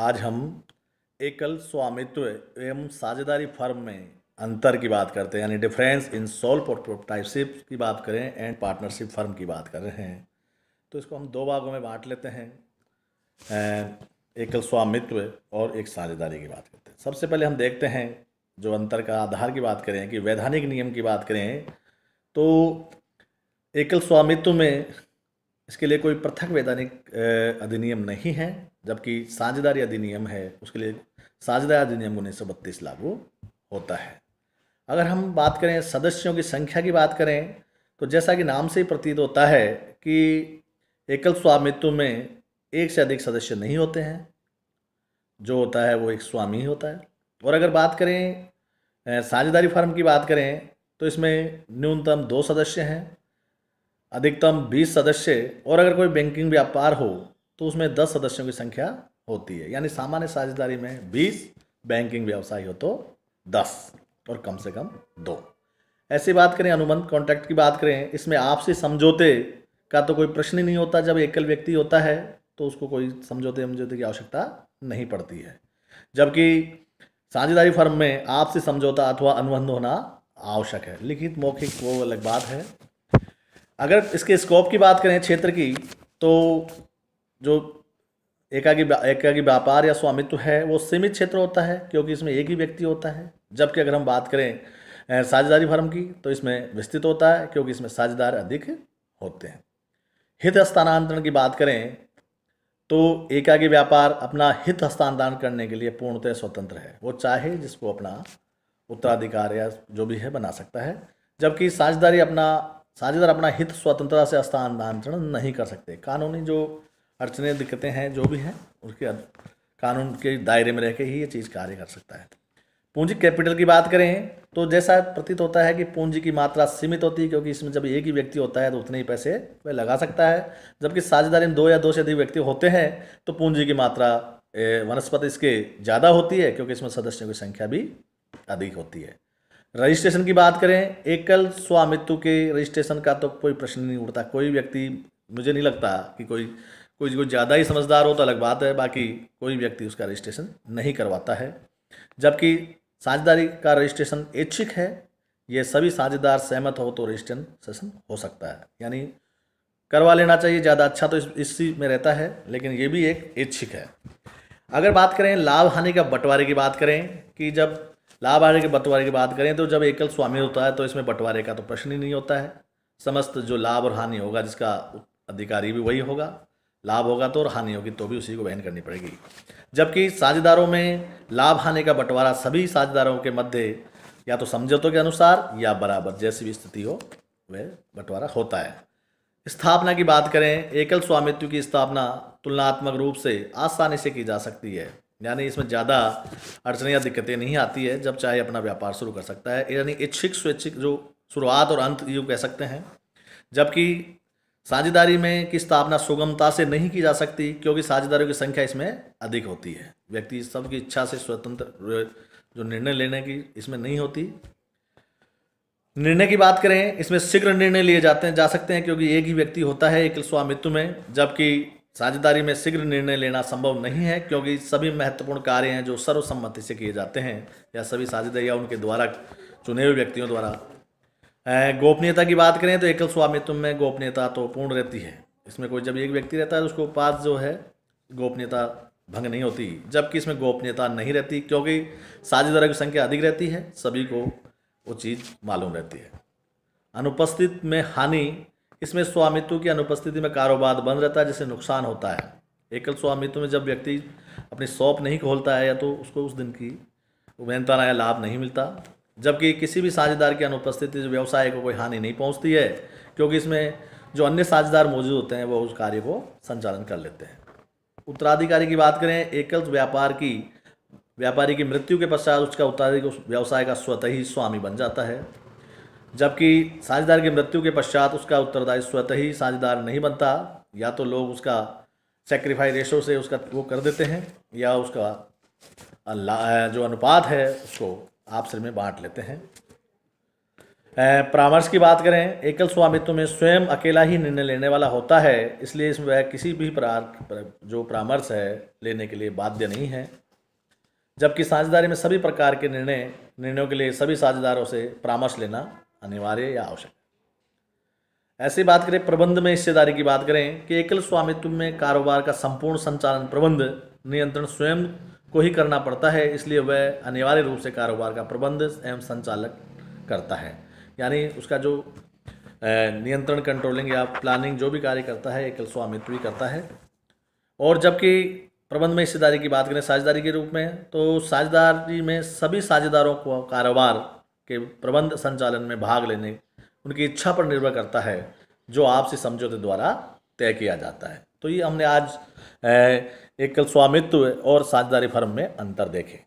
आज हम एकल स्वामित्व एवं साझेदारी फर्म में अंतर की बात करते हैं यानी डिफरेंस इन सोल प्रोप्राइटशिप की बात करें एंड पार्टनरशिप फर्म की बात कर रहे हैं तो इसको हम दो भागों में बांट लेते हैं अं, एकल स्वामित्व और एक साझेदारी की बात करते हैं सबसे पहले हम देखते हैं जो अंतर का आधार की बात करें कि वैधानिक नियम की बात करें तो एकल स्वामित्व में इसके लिए कोई पृथक वैधानिक अधिनियम नहीं है जबकि साझेदारी अधिनियम है उसके लिए साझेदारी अधिनियम उन्नीस सौ बत्तीस लागू होता है अगर हम बात करें सदस्यों की संख्या की बात करें तो जैसा कि नाम से ही प्रतीत होता है कि एकल स्वामित्व में एक से अधिक सदस्य नहीं होते हैं जो होता है वो एक स्वामी ही होता है और अगर बात करें साझेदारी फर्म की बात करें तो इसमें न्यूनतम दो सदस्य हैं अधिकतम 20 सदस्य और अगर कोई बैंकिंग व्यापार हो तो उसमें 10 सदस्यों की संख्या होती है यानी सामान्य साझेदारी में 20 बैंकिंग व्यवसाय हो तो 10 और कम से कम दो ऐसी बात करें अनुबंध कॉन्ट्रैक्ट की बात करें इसमें आपसी समझौते का तो कोई प्रश्न ही नहीं होता जब एकल व्यक्ति होता है तो उसको कोई समझौते समझौते की आवश्यकता नहीं पड़ती है जबकि साझेदारी फर्म में आपसी समझौता अथवा अनुबंध होना आवश्यक है लिखित मौखिक वो अलग बात है अगर इसके स्कोप की बात करें क्षेत्र की तो जो एकागी एकागी व्यापार या स्वामित्व है वो सीमित क्षेत्र होता है क्योंकि इसमें एक ही व्यक्ति होता है जबकि अगर हम बात करें साझेदारी फर्म की तो इसमें विस्तृत होता है क्योंकि इसमें साझेदार अधिक होते हैं हित हस्तांतरण की बात करें तो एकागी व्यापार अपना हित हस्तांतरण करने के लिए पूर्णतः स्वतंत्र है वो चाहे जिसको अपना उत्तराधिकार या जो भी है बना सकता है जबकि साझेदारी अपना साझेदार अपना हित स्वतंत्रता से स्थानांतरण नहीं कर सकते कानूनी जो अड़चने दिक्कतें हैं जो भी हैं उसके कानून के दायरे में रह के ही ये चीज़ कार्य कर सकता है पूंजी कैपिटल की बात करें तो जैसा प्रतीत होता है कि पूंजी की मात्रा सीमित होती है क्योंकि इसमें जब एक ही व्यक्ति होता है तो उतने ही पैसे वह लगा सकता है जबकि साझेदारी में दो या दो से अधिक व्यक्ति होते हैं तो पूंजी की मात्रा वनस्पति इसके ज़्यादा होती है क्योंकि इसमें सदस्यों की संख्या भी अधिक होती है रजिस्ट्रेशन की बात करें एकल स्वामित्व के रजिस्ट्रेशन का तो कोई प्रश्न नहीं उठता कोई व्यक्ति मुझे नहीं लगता कि कोई कोई कोई ज़्यादा ही समझदार हो तो अलग बात है बाकी कोई व्यक्ति उसका रजिस्ट्रेशन नहीं करवाता है जबकि साझेदारी का रजिस्ट्रेशन ऐच्छिक है ये सभी साझेदार सहमत हो तो रजिस्ट्रेशन सेशन हो सकता है यानी करवा लेना चाहिए ज़्यादा अच्छा तो इस, इसी में रहता है लेकिन ये भी एक ऐच्छिक है अगर बात करें लाभ हानि का बंटवारे की बात करें कि जब लाभ के बंटवारे की बात करें तो जब एकल स्वामी होता है तो इसमें बंटवारे का तो प्रश्न ही नहीं होता है समस्त जो लाभ और हानि होगा जिसका अधिकारी भी वही होगा लाभ होगा तो और हानि होगी तो भी उसी को वहन करनी पड़ेगी जबकि साझेदारों में लाभ हानि का बंटवारा सभी साझेदारों के मध्य या तो समझौतों के अनुसार या बराबर जैसी भी स्थिति हो वह बंटवारा होता है स्थापना की बात करें एकल स्वामित्व की स्थापना तुलनात्मक रूप से आसानी से की जा सकती है यानी इसमें ज़्यादा अड़चने या दिक्कतें नहीं आती है जब चाहे अपना व्यापार शुरू कर सकता है यानी इच्छिक स्वैच्छिक जो शुरुआत और अंत यू कह सकते हैं जबकि साझेदारी में की स्थापना सुगमता से नहीं की जा सकती क्योंकि साझेदारों की संख्या इसमें अधिक होती है व्यक्ति सबकी इच्छा से स्वतंत्र जो निर्णय लेने की इसमें नहीं होती निर्णय की बात करें इसमें शीघ्र निर्णय लिए जाते हैं जा सकते हैं क्योंकि एक ही व्यक्ति होता है एक स्वामित्व में जबकि साझेदारी में शीघ्र निर्णय लेना संभव नहीं है क्योंकि सभी महत्वपूर्ण कार्य हैं जो सर्वसम्मति से किए जाते हैं या सभी साझेदार या उनके द्वारा चुने हुए व्यक्तियों द्वारा गोपनीयता की बात करें तो एकल स्वामित्व में गोपनीयता तो पूर्ण रहती है इसमें कोई जब एक व्यक्ति रहता है तो उसको पास जो है गोपनीयता भंग नहीं होती जबकि इसमें गोपनीयता नहीं रहती क्योंकि साझेदारों की संख्या अधिक रहती है सभी को वो चीज़ मालूम रहती है अनुपस्थित में हानि इसमें स्वामित्व की अनुपस्थिति में कारोबार बंद रहता है जिससे नुकसान होता है एकल स्वामित्व में जब व्यक्ति अपनी शॉप नहीं खोलता है या तो उसको उस दिन की मेहनताना या लाभ नहीं मिलता जबकि किसी भी साझेदार की अनुपस्थिति से व्यवसाय को कोई हानि नहीं पहुंचती है क्योंकि इसमें जो अन्य साझेदार मौजूद होते हैं वह उस कार्य को संचालन कर लेते हैं उत्तराधिकारी की बात करें एकल व्यापार की व्यापारी की मृत्यु के पश्चात उसका उत्तराधिकारी व्यवसाय का स्वतः ही स्वामी बन जाता है जबकि साझेदार की मृत्यु के पश्चात उसका उत्तरदायी स्वतः ही साझेदार नहीं बनता या तो लोग उसका सेक्रीफाई रेशो से उसका वो कर देते हैं या उसका जो अनुपात है उसको आपसे में बांट लेते हैं परामर्श की बात करें एकल स्वामित्व में स्वयं अकेला ही निर्णय लेने वाला होता है इसलिए इसमें वह किसी भी प्रकार जो परामर्श है लेने के लिए बाध्य नहीं है जबकि साझेदारी में सभी प्रकार के निर्णय निर्णयों के लिए सभी साझेदारों से परामर्श लेना अनिवार्य या आवश्यक ऐसी बात करें प्रबंध में हिस्सेदारी की बात करें कि एकल स्वामित्व में कारोबार का संपूर्ण संचालन प्रबंध नियंत्रण स्वयं को ही करना पड़ता है इसलिए वह अनिवार्य रूप से कारोबार का प्रबंध एवं संचालक करता है यानी उसका जो नियंत्रण कंट्रोलिंग या प्लानिंग जो भी कार्य करता है एकल स्वामित्व ही करता है और जबकि प्रबंध में हिस्सेदारी की बात करें साझेदारी के रूप में तो साझेदारी में सभी साझेदारों को कारोबार के प्रबंध संचालन में भाग लेने उनकी इच्छा पर निर्भर करता है जो आपसी समझौते द्वारा तय किया जाता है तो ये हमने आज एकल स्वामित्व और साझेदारी फर्म में अंतर देखे